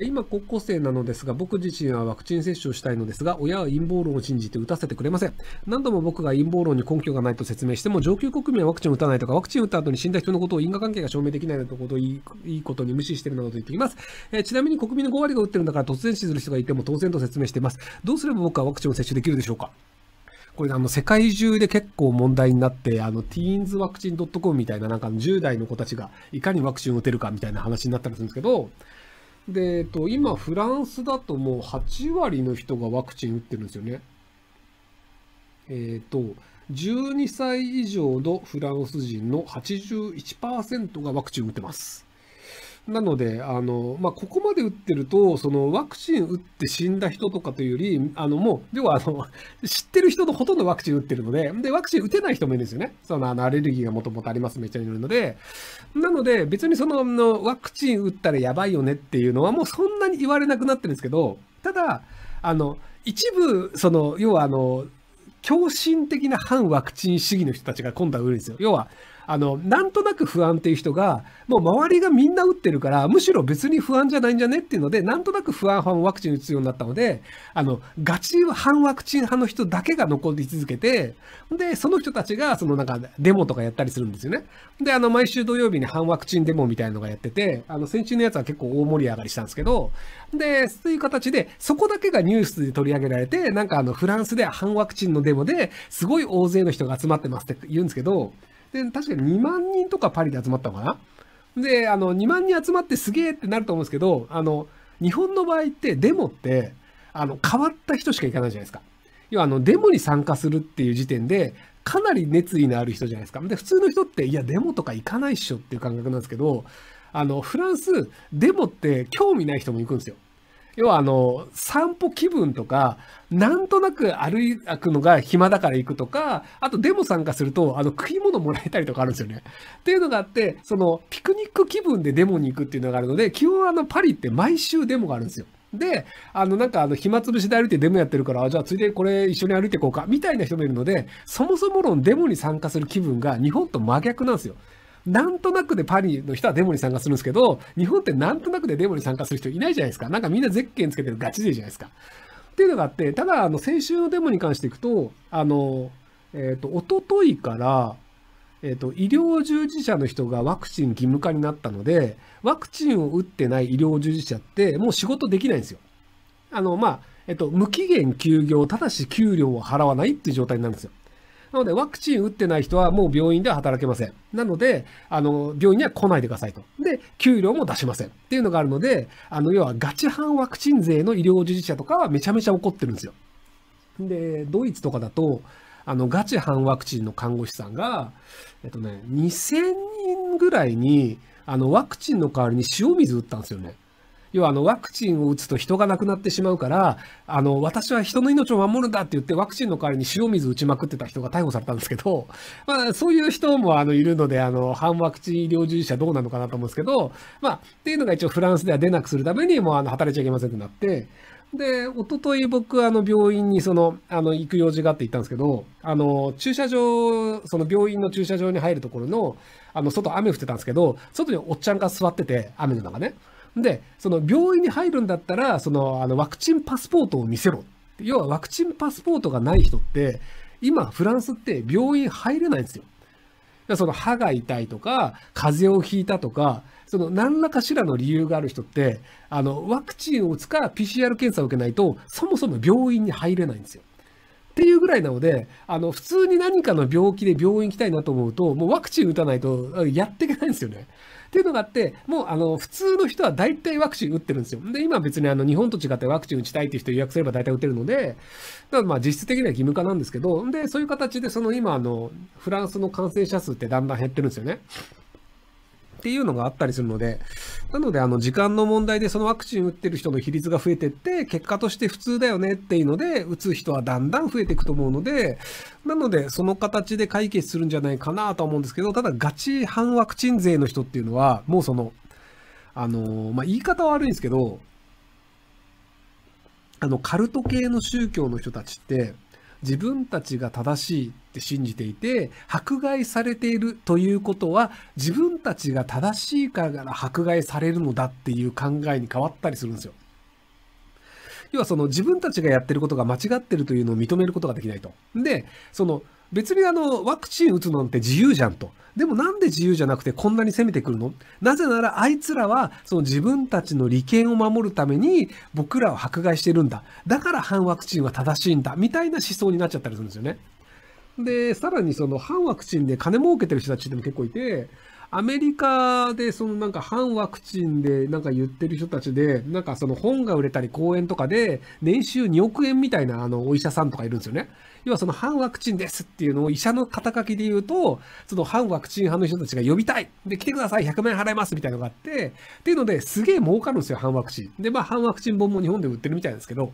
今、高校生なのですが、僕自身はワクチン接種をしたいのですが、親は陰謀論を信じて打たせてくれません。何度も僕が陰謀論に根拠がないと説明しても、上級国民はワクチンを打たないとか、ワクチンを打った後に死んだ人のことを因果関係が証明できないなどことをいいことに無視してるなどと言ってきます、えー、ちなみに国民の5割が打ってるんだから突然死する人がいても当然と説明しています。どうすれば僕はワクチンを接種できるでしょうかこれあの世界中で結構問題になって、あのティーンズワクチン .com みたいななんか10代の子たちがいかにワクチンを打てるかみたいな話になったりするんですけど、で、えっと、今、フランスだともう8割の人がワクチン打ってるんですよね。えっ、と、12歳以上のフランス人の81%がワクチン打ってます。なので、あの、まあ、ここまで打ってると、そのワクチン打って死んだ人とかというより、あの、もう、要はあの、知ってる人のほとんどワクチン打ってるので、で、ワクチン打てない人もいるんですよね。その、あの、アレルギーがもともとあります、めっちゃいるので。なので、別にその、のワクチン打ったらやばいよねっていうのは、もうそんなに言われなくなってるんですけど、ただ、あの、一部、その、要はあの、狂信的な反ワクチン主義の人たちが今度は売るんですよ。要は、あのなんとなく不安っていう人がもう周りがみんな打ってるからむしろ別に不安じゃないんじゃねっていうのでなんとなく不安反ワクチン打つようになったのであのガチ反ワクチン派の人だけが残り続けてでその人たちがそのなんかデモとかやったりするんですよね。であの毎週土曜日に反ワクチンデモみたいのがやっててあの先週のやつは結構大盛り上がりしたんですけどでそういう形でそこだけがニュースで取り上げられてなんかあのフランスで反ワクチンのデモですごい大勢の人が集まってますって言うんですけどで、確かに2万人とかパリで集まったのかなで、あの、2万人集まってすげえってなると思うんですけど、あの、日本の場合ってデモって、あの、変わった人しか行かないじゃないですか。要は、あの、デモに参加するっていう時点で、かなり熱意のある人じゃないですか。で、普通の人って、いや、デモとか行かないっしょっていう感覚なんですけど、あの、フランス、デモって興味ない人も行くんですよ。要はあの、散歩気分とか、なんとなく歩くのが暇だから行くとか、あとデモ参加すると、あの、食い物もらえたりとかあるんですよね。っていうのがあって、その、ピクニック気分でデモに行くっていうのがあるので、基本あの、パリって毎週デモがあるんですよ。で、あの、なんか、あの、暇つぶしで歩いてデモやってるから、じゃあ、ついでこれ一緒に歩いていこうか、みたいな人もいるので、そもそも論デモに参加する気分が日本と真逆なんですよ。なんとなくでパリの人はデモに参加するんですけど、日本ってなんとなくでデモに参加する人いないじゃないですか。なんかみんなゼッケンつけてるガチ勢じゃないですか。っていうのがあって、ただ、あの、先週のデモに関していくと、あの、えっ、ー、と、おとといから、えっ、ー、と、医療従事者の人がワクチン義務化になったので、ワクチンを打ってない医療従事者って、もう仕事できないんですよ。あの、まあ、えっ、ー、と、無期限休業、ただし給料を払わないっていう状態になるんですよ。なので、ワクチン打ってない人はもう病院では働けません。なので、あの、病院には来ないでくださいと。で、給料も出しません。っていうのがあるので、あの、要はガチ反ワクチン税の医療従事者とかはめちゃめちゃ怒ってるんですよ。で、ドイツとかだと、あの、ガチ反ワクチンの看護師さんが、えっとね、2000人ぐらいに、あの、ワクチンの代わりに塩水打ったんですよね。要はあのワクチンを打つと人が亡くなってしまうから、あの私は人の命を守るんだって言って、ワクチンの代わりに塩水打ちまくってた人が逮捕されたんですけど、まあ、そういう人もあのいるので、あの反ワクチン医療従事者どうなのかなと思うんですけど、まあ、っていうのが一応、フランスでは出なくするために、もうあの働いちゃいけませんってなって、で、一昨日僕、あの、病院に、その、あの、行く用事があって行ったんですけど、あの、駐車場、その病院の駐車場に入るところの、あの、外雨降ってたんですけど、外におっちゃんが座ってて、雨の中ね。で、その病院に入るんだったら、その、あの、ワクチンパスポートを見せろ。要はワクチンパスポートがない人って、今、フランスって病院入れないんですよ。その歯が痛いとか、風邪をひいたとか、その何らかしらの理由がある人って、あの、ワクチンを打つか PCR 検査を受けないと、そもそも病院に入れないんですよ。っていうぐらいなので、あの、普通に何かの病気で病院行きたいなと思うと、もうワクチン打たないとやっていけないんですよね。っていうのがあって、もうあの、普通の人は大体ワクチン打ってるんですよ。で、今別にあの、日本と違ってワクチン打ちたいっていう人予約すれば大体打てるので、だまあ実質的には義務化なんですけど、で、そういう形でその今あの、フランスの感染者数ってだんだん減ってるんですよね。っていうのがあったりするので、なので、あの、時間の問題でそのワクチン打ってる人の比率が増えてって、結果として普通だよねっていうので、打つ人はだんだん増えていくと思うので、なので、その形で解決するんじゃないかなとは思うんですけど、ただ、ガチ反ワクチン勢の人っていうのは、もうその、あの、ま言い方は悪いんですけど、あの、カルト系の宗教の人たちって、自分たちが正しいって信じていて、迫害されているということは、自分たちが正しいから迫害されるのだっていう考えに変わったりするんですよ。要はその自分たちがやってることが間違ってるというのを認めることができないと。で、その別にあのワクチン打つなんて自由じゃんと。でもなんで自由じゃなくてこんなに攻めてくるのなぜならあいつらはその自分たちの利権を守るために僕らを迫害してるんだ。だから反ワクチンは正しいんだ。みたいな思想になっちゃったりするんですよね。で、さらにその反ワクチンで金儲けてる人たちでも結構いて、アメリカでそのなんか反ワクチンでなんか言ってる人たちで、なんかその本が売れたり講演とかで年収2億円みたいなあのお医者さんとかいるんですよね。要はその反ワクチンですっていうのを医者の肩書きで言うと、その反ワクチン派の人たちが呼びたいで、来てください !100 万円払いますみたいなのがあって、っていうのですげえ儲かるんですよ、反ワクチン。で、まあ反ワクチン本も日本で売ってるみたいですけど、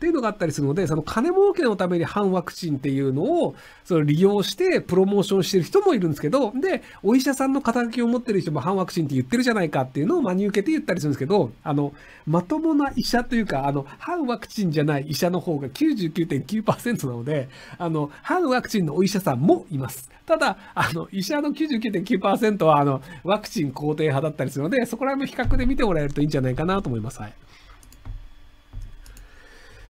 っていうのがあったりするので、その金儲けのために反ワクチンっていうのを、その利用してプロモーションしてる人もいるんですけど、で、お医者さんの肩書きを持ってる人も反ワクチンって言ってるじゃないかっていうのを真に受けて言ったりするんですけど、あの、まともな医者というか、あの、反ワクチンじゃない医者の方が99.9%なので、あの、反ワクチンのお医者さんもいます。ただ、あの、医者の99.9%は、あの、ワクチン肯定派だったりするので、そこら辺も比較で見てもらえるといいんじゃないかなと思います。はい。